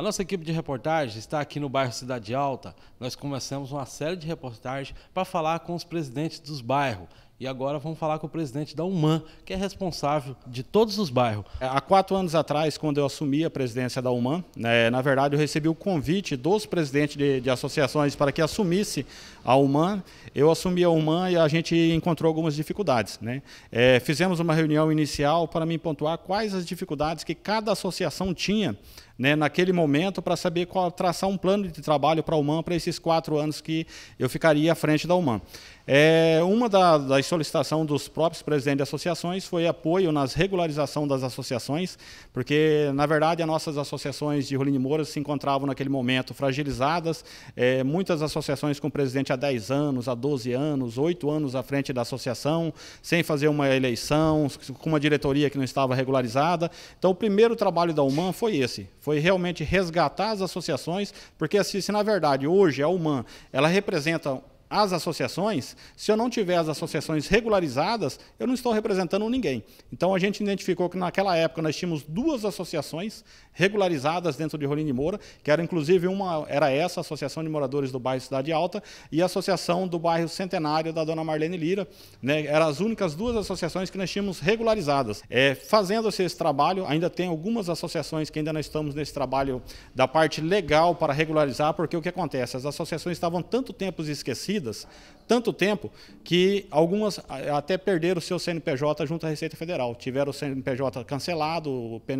A nossa equipe de reportagem está aqui no bairro Cidade Alta. Nós começamos uma série de reportagens para falar com os presidentes dos bairros. E agora vamos falar com o presidente da UMAN, que é responsável de todos os bairros. É, há quatro anos atrás, quando eu assumi a presidência da UMAN, né, na verdade eu recebi o convite dos presidentes de, de, associações para que assumisse a UMAN. Eu assumi a UMAN e a gente encontrou algumas dificuldades. Né? É, fizemos uma reunião inicial para me pontuar quais as dificuldades que cada associação tinha né, naquele momento para saber qual traçar um plano de trabalho para a UMAN para esses quatro anos que eu ficaria à frente da UMAN. É, uma das solicitações dos próprios presidentes de associações foi apoio nas regularização das associações, porque, na verdade, as nossas associações de Rolim de Moura se encontravam naquele momento fragilizadas, é, muitas associações com presidente há 10 anos, há 12 anos, 8 anos à frente da associação, sem fazer uma eleição, com uma diretoria que não estava regularizada. Então, o primeiro trabalho da UMAN foi esse, foi foi realmente resgatar as associações, porque se, se na verdade hoje a UMAN ela representa as associações, se eu não tiver as associações regularizadas, eu não estou representando ninguém. Então a gente identificou que naquela época nós tínhamos duas associações regularizadas dentro de Rolim de Moura, que era inclusive uma era essa, a Associação de Moradores do Bairro Cidade Alta e a Associação do Bairro Centenário da Dona Marlene Lira, né? Eram as únicas duas associações que nós tínhamos regularizadas. É, Fazendo-se esse trabalho, ainda tem algumas associações que ainda não estamos nesse trabalho da parte legal para regularizar, porque o que acontece? As associações estavam tanto tempo esquecidas vidas tanto tempo que algumas até perderam o seu CNPJ junto à Receita Federal. Tiveram o CNPJ cancelado,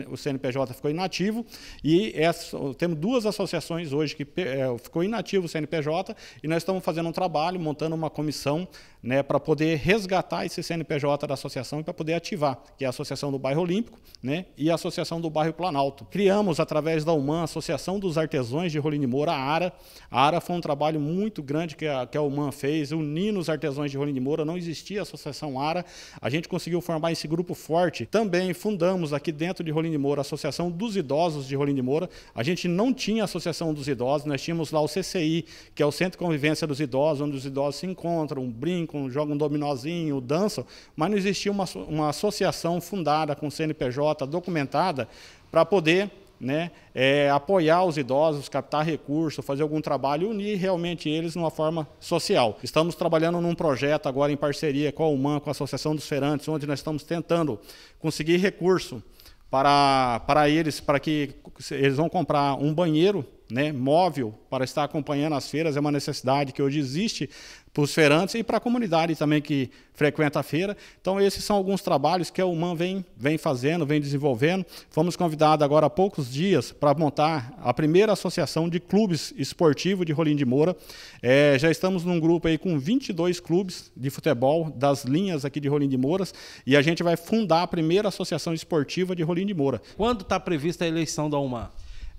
o CNPJ ficou inativo e essa, temos duas associações hoje que é, ficou inativo o CNPJ e nós estamos fazendo um trabalho, montando uma comissão né, para poder resgatar esse CNPJ da associação e para poder ativar, que é a Associação do Bairro Olímpico né, e a Associação do Bairro Planalto. Criamos, através da UMAN, a Associação dos Artesões de Rolim de Moura, a ARA. A ARA foi um trabalho muito grande que a, que a UMAN fez, reunindo os artesãos de Rolim de Moura, não existia a Associação ARA, a gente conseguiu formar esse grupo forte. Também fundamos aqui dentro de Rolim de Moura a Associação dos Idosos de Rolim de Moura. A gente não tinha a Associação dos Idosos, nós tínhamos lá o CCI, que é o Centro de Convivência dos Idosos, onde os idosos se encontram, brincam, jogam um dominozinho, dançam, mas não existia uma, uma associação fundada com o CNPJ documentada para poder né, é, apoiar os idosos, captar recursos, fazer algum trabalho e unir realmente eles numa forma social. Estamos trabalhando num projeto agora em parceria com a UMAN, com a Associação dos Ferantes, onde nós estamos tentando conseguir recurso para, para eles, para que eles vão comprar um banheiro né, móvel para estar acompanhando as feiras é uma necessidade que hoje existe para os feirantes e para a comunidade também que frequenta a feira. Então, esses são alguns trabalhos que a UMAN vem, vem fazendo, vem desenvolvendo. Fomos convidados agora há poucos dias para montar a primeira associação de clubes esportivos de Rolim de Moura. É, já estamos num grupo aí com 22 clubes de futebol das linhas aqui de Rolim de Mouras e a gente vai fundar a primeira associação esportiva de Rolim de Moura. Quando está prevista a eleição da UMAN?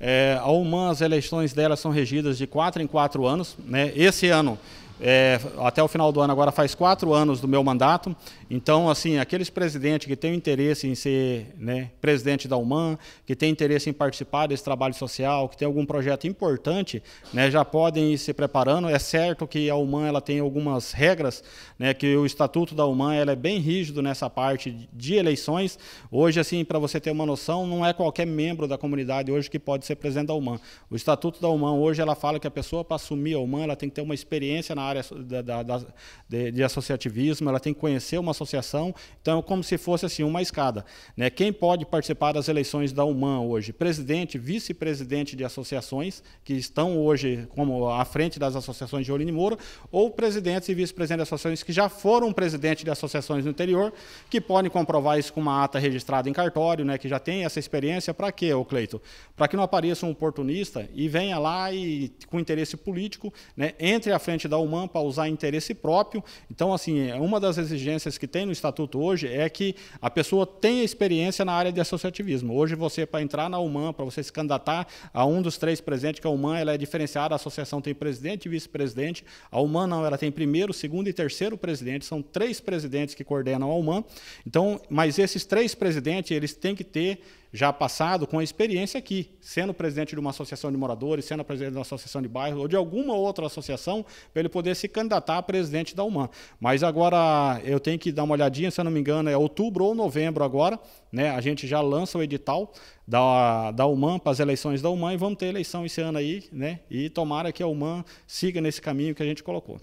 É, a UMAN, as eleições dela são regidas de quatro em quatro anos. Né? Esse ano é, até o final do ano agora faz quatro anos do meu mandato. Então, assim, aqueles presidentes que têm interesse em ser né, presidente da UMAN, que têm interesse em participar desse trabalho social, que tem algum projeto importante, né, já podem ir se preparando. É certo que a UMAN ela tem algumas regras, né, que o estatuto da UMAN ela é bem rígido nessa parte de eleições. Hoje, assim, para você ter uma noção, não é qualquer membro da comunidade hoje que pode ser presidente da UMAN. O estatuto da UMAN hoje ela fala que a pessoa para assumir a UMAN ela tem que ter uma experiência na área área da, da, da, de, de, associativismo, ela tem que conhecer uma associação. Então, é como se fosse assim uma escada. Né? Quem pode participar das eleições da UMAN hoje? Presidente, vice-presidente de associações, que estão hoje como à frente das associações de Oline Moura, ou presidentes e vice-presidentes de associações que já foram presidente de associações no interior, que podem comprovar isso com uma ata registrada em cartório, né, que já tem essa experiência. Para quê, ô Cleito? Para que não apareça um oportunista e venha lá e, com interesse político, né, entre à frente da UMAN para usar interesse próprio. Então, assim, é uma das exigências que tem no estatuto hoje é que a pessoa tenha experiência na área de associativismo. Hoje, você, para entrar na UMAN, para você se candidatar a um dos três presidentes que a UMAN ela é diferenciada, a associação tem presidente e vice-presidente. A UMAN não, ela tem primeiro, segundo e terceiro presidente. São três presidentes que coordenam a UMAN. Então, mas esses três presidentes, eles têm que ter já passado com a experiência aqui, sendo presidente de uma associação de moradores, sendo presidente de uma associação de bairro ou de alguma outra associação, para ele poder se candidatar a presidente da UMAN. Mas agora eu tenho que dar uma olhadinha, se eu não me engano, é outubro ou novembro agora, né? A gente já lança o edital da, da UMAN para as eleições da UMAN e vamos ter eleição esse ano aí, né? E tomara que a UMAN siga nesse caminho que a gente colocou.